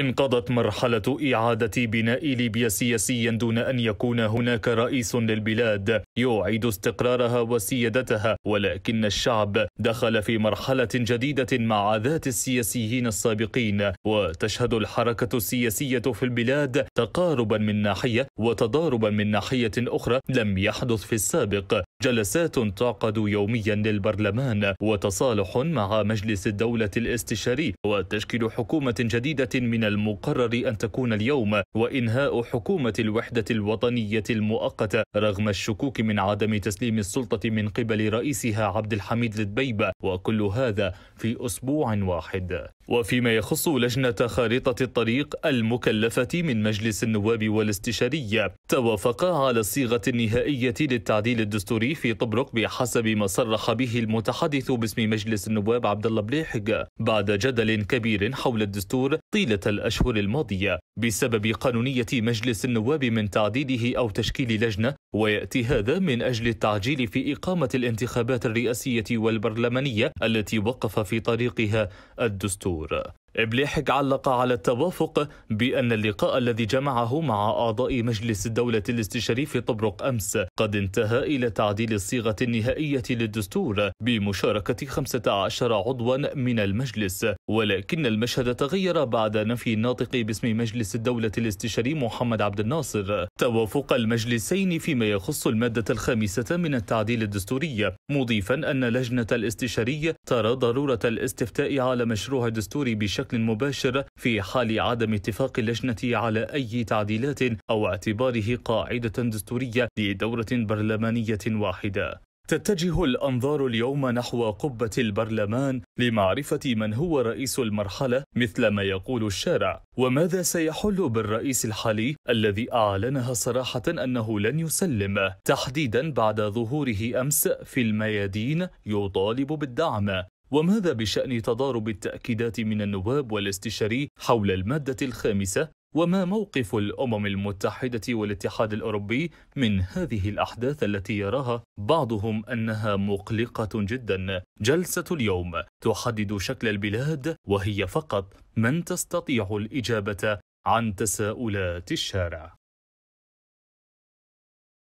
انقضت مرحلة إعادة بناء ليبيا سياسيا دون أن يكون هناك رئيس للبلاد يعيد استقرارها وسيادتها ولكن الشعب دخل في مرحلة جديدة مع ذات السياسيين السابقين وتشهد الحركة السياسية في البلاد تقاربا من ناحية وتضاربا من ناحية أخرى لم يحدث في السابق جلسات تعقد يوميا للبرلمان وتصالح مع مجلس الدولة الاستشاري وتشكيل حكومة جديدة من المقرر أن تكون اليوم وإنهاء حكومة الوحدة الوطنية المؤقتة رغم الشكوك من عدم تسليم السلطة من قبل رئيسها عبد الحميد لدبيبة وكل هذا في أسبوع واحد وفيما يخص لجنة خارطة الطريق المكلفة من مجلس النواب والاستشارية توافقا على الصيغة النهائية للتعديل الدستوري في طبرق بحسب ما صرح به المتحدث باسم مجلس النواب عبد الله بليحق بعد جدل كبير حول الدستور طيلة الأشهر الماضية بسبب قانونية مجلس النواب من تعديله أو تشكيل لجنة ويأتي هذا من أجل التعجيل في إقامة الانتخابات الرئاسية والبرلمانية التي وقف في طريقها الدستور إبليحك علق على التوافق بأن اللقاء الذي جمعه مع أعضاء مجلس الدولة الاستشاري في طبرق أمس قد انتهى إلى تعديل الصيغة النهائية للدستور بمشاركة 15 عضوا من المجلس ولكن المشهد تغير بعد نفي الناطق باسم مجلس الدولة الاستشاري محمد عبد الناصر توافق المجلسين فيما يخص المادة الخامسة من التعديل الدستوري مضيفا أن لجنة الاستشاري ترى ضرورة الاستفتاء على مشروع الدستور بشكل بشكل مباشر في حال عدم اتفاق اللجنة على أي تعديلات أو اعتباره قاعدة دستورية لدورة برلمانية واحدة تتجه الأنظار اليوم نحو قبة البرلمان لمعرفة من هو رئيس المرحلة مثل ما يقول الشارع وماذا سيحل بالرئيس الحالي الذي أعلنها صراحة أنه لن يسلم تحديدا بعد ظهوره أمس في الميادين يطالب بالدعم وماذا بشأن تضارب التأكيدات من النواب والاستشاري حول المادة الخامسة وما موقف الأمم المتحدة والاتحاد الأوروبي من هذه الأحداث التي يراها بعضهم أنها مقلقة جدا جلسة اليوم تحدد شكل البلاد وهي فقط من تستطيع الإجابة عن تساؤلات الشارع